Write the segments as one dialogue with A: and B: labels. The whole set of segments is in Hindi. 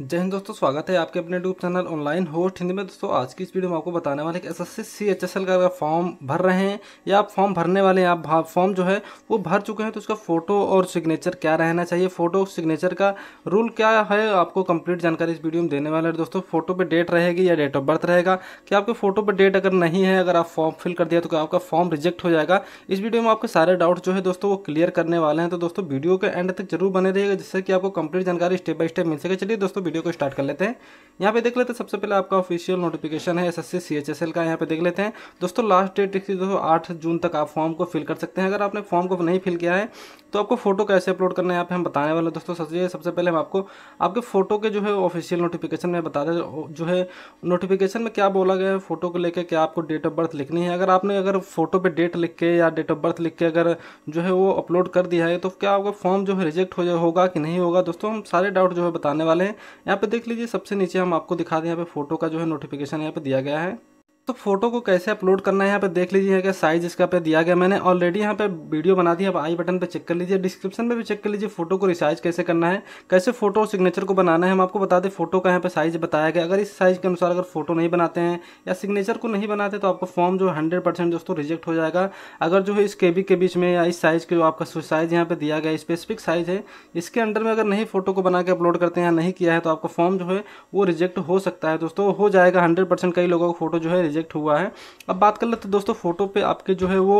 A: जय हिंद दोस्तों स्वागत है आपके अपने YouTube channel online host Hindi में दोस्तों आज की इस वीडियो में आपको बताने वाले कि S S C H S L का फॉर्म भर रहे हैं या आप फॉर्म भरने वाले हैं आप फॉर्म जो है वो भर चुके हैं तो उसका फोटो और सिग्नेचर क्या रहना चाहिए फोटो सिग्नेचर का रूल क्या है आपको कंप्लीट जानकारी इस वीडियो में देने वाले हैं दोस्तों फोटो पर डेट रहेगी या डेट ऑफ बर्थ रहेगा कि आपके फोटो पर डेट अगर नहीं है अगर आप फॉर्म फिल कर दिया तो आपका फॉर्म रिजेक्ट हो जाएगा इस वीडियो में आपके सारे डाउट जो है दोस्तों वो क्लियर करने वाले हैं तो दोस्तों वीडियो के एंड तक जरूर बने रहिएगा जिससे कि आपको कंप्लीट जानकारी स्टेप बाय स्टेप मिल सके चलिए दोस्तों वीडियो को स्टार्ट कर लेते हैं यहाँ पे देख लेते हैं सबसे पहले आपका ऑफिशियल नोटिफिकेशन है S S C H S L का यहाँ पे देख लेते हैं दोस्तों लास्ट डेट इसकी दोस्तों आठ जून तक आप फॉर्म को फिल कर सकते हैं अगर आपने फॉर्म को नहीं फिल किया है तो आपको फोटो कैसे अपलोड करना है यहाँ पे हम बताने वाले दोस्तों सबसे सबसे पहले हम आपको आपके फोटो के जो है ऑफिशियल नोटिफिकेशन में बता दें जो है नोटिफिकेशन में क्या बोला गया है फोटो को लेकर क्या आपको डेट ऑफ बर्थ लिखनी है अगर आपने अगर फोटो पर डेट लिख के या डेट ऑफ बर्थ लिख के अगर जो है वो अपलोड कर दिया है तो क्या आपका फॉर्म जो है रिजेक्ट हो होगा कि नहीं होगा दोस्तों हम सारे डाउट जो है बताने वाले हैं यहाँ पे देख लीजिए सबसे नीचे हम आपको दिखा दें यहाँ पे फोटो का जो है नोटिफिकेशन यहाँ पे दिया गया है तो फोटो को कैसे अपलोड करना है यहाँ पे देख लीजिए क्या साइज इसका पे दिया गया मैंने ऑलरेडी यहाँ पे वीडियो बना दी आप आई बटन पे चेक कर लीजिए डिस्क्रिप्शन में भी चेक कर लीजिए फोटो को रिसाइज कैसे करना है कैसे फोटो और सिग्नेचर को बनाना है हम आपको बता दें फोटो का यहाँ पे साइज बताया गया अगर इस साइज के अनुसार अगर फोटो नहीं बनाते हैं या सिग्नेचर को नहीं बनाते तो आपका फॉर्म जो हंड्रेड परसेंट दोस्तों रिजेक्ट हो जाएगा अगर जो है इस के के बीच में या इस साइज के जो आपका साइज यहाँ पे दिया गया स्पेसिफिक साइज है इसके अंडर में अगर नहीं फोटो को बना के अपलोड करते हैं या नहीं किया है तो आपका फॉर्म जो है वो रिजेक्ट हो सकता है दोस्तों हो जाएगा हंड्रेड कई लोगों का फोटो जो है रिजेक्ट हुआ है अब बात कर लेते दोस्तों फ़ोटो पे आपके जो है वो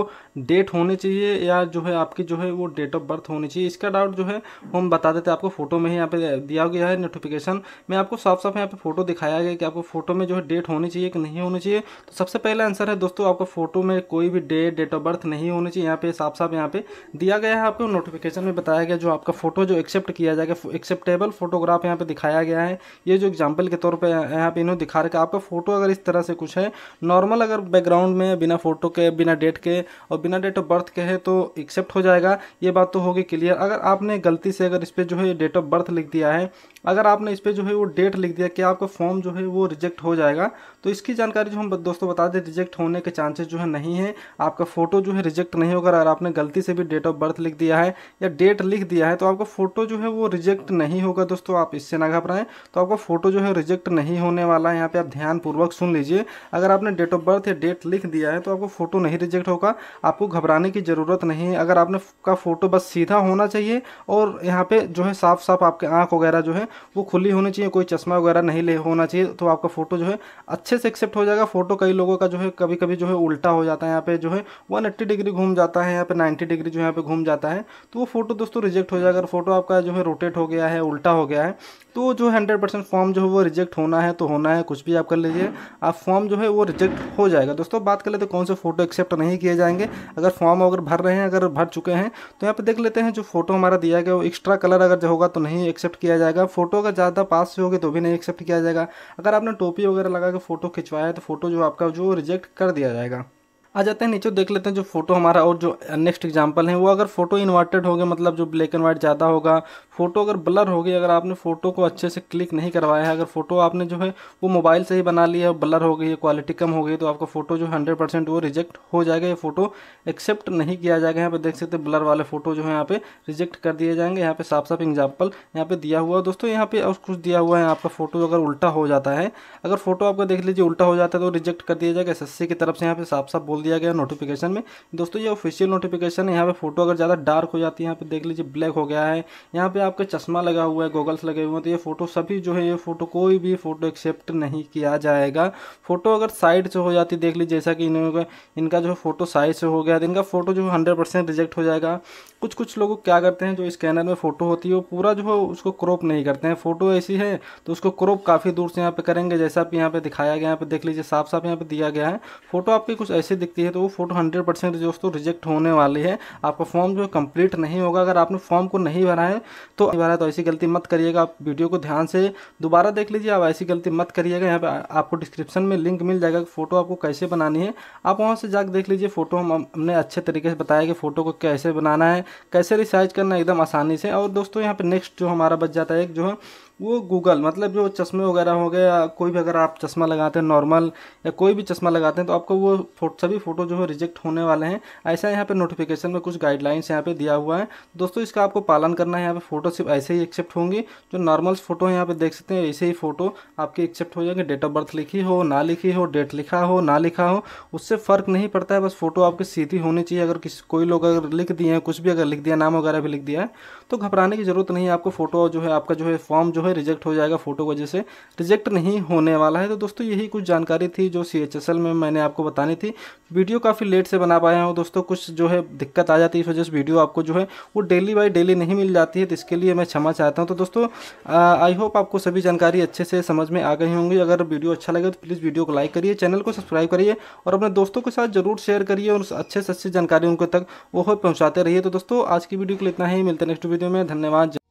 A: डेट होनी चाहिए या जो है आपकी जो है वो डेट ऑफ बर्थ होनी चाहिए इसका डाउट जो है हम बता देते हैं आपको फ़ोटो में ही यहाँ पे दिया गया है नोटिफिकेशन में आपको साफ साफ यहाँ पे फ़ोटो दिखाया गया कि आपको फ़ोटो में जो है डेट होनी चाहिए कि नहीं होनी चाहिए तो सबसे पहला आंसर है दोस्तों आपको फ़ोटो में कोई भी डेट डेट ऑफ बर्थ नहीं होनी चाहिए यहाँ पे साफ साफ यहाँ पे दिया गया है आपको नोटिफिकेशन में बताया गया जो आपका फ़ोटो जो एक्सेप्ट किया जाएगा एक्सेप्टेबल फोटोग्राफ यहाँ पे दिखाया गया है ये जो एग्जाम्पल के तौर पर यहाँ पे इन्होंने दिखा रखा आपका फ़ोटो अगर इस तरह से कुछ है नॉर्मल अगर बैकग्राउंड में बिना फोटो के बिना डेट के और बिना डेट ऑफ बर्थ के है तो एक्सेप्ट हो जाएगा ये बात तो होगी क्लियर अगर आपने गलती से अगर इस पर जो है डेट ऑफ बर्थ लिख दिया है अगर आपने इस पर जो है वो डेट लिख दिया कि आपका फॉर्म जो है वो रिजेक्ट हो जाएगा तो इसकी जानकारी जो हम दोस्तों बता दें रिजेक्ट होने के चांसेस जो है नहीं है आपका फ़ोटो जो है रिजेक्ट नहीं होगा अगर आपने गलती से भी डेट ऑफ बर्थ लिख दिया है या डेट लिख दिया है तो आपका फ़ोटो जो है वो रिजेक्ट नहीं होगा दोस्तों आप इससे ना घबराएं तो आपका फ़ोटो जो है रिजेक्ट नहीं होने वाला है यहाँ पर आप ध्यानपूर्वक सुन लीजिए अगर आपने डेट ऑफ बर्थ या डेट लिख दिया है तो आपको फ़ोटो नहीं रिजेक्ट होगा आपको घबराने की ज़रूरत नहीं है अगर आपने का फ़ोटो बस सीधा होना चाहिए और यहाँ पे जो है साफ साफ आपके आँख वगैरह जो है वो खुली होनी चाहिए कोई चश्मा वगैरह नहीं ले होना चाहिए तो आपका फ़ोटो जो है अच्छे से एक्सेप्ट हो जाएगा फ़ोटो कई लोगों का जो है कभी कभी जो है उल्टा हो जाता है यहाँ पे जो है वन डिग्री घूम जाता है यहाँ पे नाइन्टी डिग्री जो यहाँ पे घूम जाता है तो वो फ़ोटो दोस्तों रिजेक्ट हो जाएगा अगर फ़ोटो आपका जो है रोटेट हो गया है उल्टा हो गया है तो जो हंड्रेड परसेंट फॉर्म जो है वो रिजेक्ट होना है तो होना है कुछ भी आप कर लीजिए आप फॉर्म जो है वो रिजेक्ट हो जाएगा दोस्तों बात कर लेते हैं कौन से फोटो एक्सेप्ट नहीं किए जाएंगे अगर फॉर्म अगर भर रहे हैं अगर भर चुके हैं तो यहाँ पे देख लेते हैं जो फोटो हमारा दिया गया वो एक्स्ट्रा कलर अगर जो होगा तो नहीं एक्सेप्ट किया जाएगा फोटो अगर ज़्यादा पास से होगी तो भी नहीं एक्सेप्ट किया जाएगा अगर आपने टोपी वगैरह लगा के फ़ोटो खिंचवाया है तो फोटो जो आपका जो रिजेक्ट कर दिया जाएगा आ जाते हैं नीचे देख लेते हैं जो फोटो हमारा और जो नेक्स्ट एग्जाम्पल है वो अगर फोटो इन्वर्टेड हो गया मतलब जो ब्लैक एंड व्हाइट ज़्यादा होगा फोटो अगर ब्लर हो गई अगर आपने फोटो को अच्छे से क्लिक नहीं करवाया है अगर फोटो आपने जो है वो मोबाइल से ही बना लिया ब्लर हो गई है क्वालिटी कम हो गई तो आपका फोटो जो हंड्रेड परसेंट वो रिजेक्ट हो जाएगा ये फोटो एक्सेप्ट नहीं किया जाएगा यहाँ पर देख सकते ब्लर वाले फोटो जो है यहाँ पे रिजेक्ट कर दिए जाएंगे यहाँ पे साफ साफ एग्जाम्पल यहाँ पे दिया हुआ दोस्तों यहाँ पे और कुछ दिया हुआ है आपका फोटो अगर उल्टा हो जाता है अगर फोटो आपका देख लीजिए उल्टा हो जाता है तो रिजेक्ट कर दिया जाएगा एस की तरफ से यहाँ पे साफ साफ बोल दिया गया नोटिफिकेशन में दोस्तों ये ऑफिशियल नोटिफिकेशन है यहाँ पे फोटो अगर ज़्यादा डार्क हो जाती है यहाँ पे देख लीजिए ब्लैक हो गया है यहाँ पे आपका चश्मा लगा हुआ है गोगल्स लगे हुए हैं तो ये फोटो सभी जो है ये फोटो कोई भी फोटो एक्सेप्ट नहीं किया जाएगा फोटो अगर साइड से हो जाती देख लीजिए जैसा कि इन्होंने इनका जो फोटो साइड से हो गया तो इनका फोटो जो है हंड्रेड रिजेक्ट हो जाएगा कुछ कुछ लोग क्या करते हैं जो स्कैनर में फोटो होती है वो पूरा जो है उसको क्रॉप नहीं करते हैं फोटो ऐसी है तो उसको क्रॉप काफ़ी दूर से यहाँ पे करेंगे जैसा कि यहाँ पे दिखाया गया यहाँ पे देख लीजिए साफ साफ यहाँ पे दिया गया है फोटो आपकी कुछ ऐसे दिखती है तो वो फोटो हंड्रेड परसेंट दोस्तों रिजेक्ट होने वाली है आपका फॉर्म जो कंप्लीट नहीं होगा अगर आपने फॉर्म को नहीं भरा है तो भरा है तो ऐसी गलती मत करिएगा आप वीडियो को ध्यान से दोबारा देख लीजिए आप ऐसी गलती मत करिएगा यहाँ पर आपको डिस्क्रिप्शन में लिंक मिल जाएगा कि फ़ोटो आपको कैसे बनानी है आप वहाँ से जाकर देख लीजिए फ़ोटो हम हमने अच्छे तरीके से बताया कि फ़ोटो को कैसे बनाना है कैसे रिसाइज करना एकदम आसानी से और दोस्तों यहाँ पर नेक्स्ट जो हमारा बच जाता है एक जो है वो गूगल मतलब जो चश्मे वगैरह हो गए या कोई भी अगर आप चश्मा लगाते हैं नॉर्मल या कोई भी चश्मा लगाते हैं तो आपको वो फोट सभी फ़ोटो जो है रिजेक्ट होने वाले हैं ऐसा यहाँ पे नोटिफिकेशन में कुछ गाइडलाइंस यहाँ पे दिया हुआ है दोस्तों इसका आपको पालन करना है यहाँ पे फ़ोटो सिर्फ ऐसे ही एक्सेप्ट होंगी जो नॉर्मल फ़ोटो यहाँ पर देख सकते हैं ऐसे ही फ़ोटो आपके एक्सेप्ट हो जाएंगे डेट ऑफ बर्थ लिखी हो ना लिखी हो डेट लिखा हो ना लिखा हो उससे फ़र्क नहीं पड़ता है बस फ़ोटो आपकी सीधी होनी चाहिए अगर किसी कोई लोग अगर लिख दिए हैं कुछ भी अगर लिख दिया नाम वगैरह भी लिख दिया है तो घबराने की ज़रूरत नहीं है आपको फ़ोटो जो है आपका जो है फॉर्म जो है रिजेक्ट हो जाएगा फोटो की वजह से रिजेक्ट नहीं होने वाला है तो दोस्तों यही कुछ जानकारी थी जो सी में मैंने आपको बतानी थी वीडियो काफ़ी लेट से बना पाया हूँ दोस्तों कुछ जो है दिक्कत आ जाती है इस वजह से वीडियो आपको जो है वो डेली बाई डेली नहीं मिल जाती है तो इसके लिए मैं क्षमा चाहता हूँ तो दोस्तों आई होप आपको सभी जानकारी अच्छे से समझ में आ गई होंगी अगर वीडियो अच्छा लगे तो प्लीज़ वीडियो को लाइक करिए चैनल को सब्सक्राइब करिए और अपने दोस्तों के साथ जरूर शेयर करिए और अच्छे से अच्छी जानकारी उनको तक वो पहुँचाते रहिए तो दोस्तों आज की वीडियो के लिए इतना ही मिलते हैं नेक्स्ट वीडियो में धन्यवाद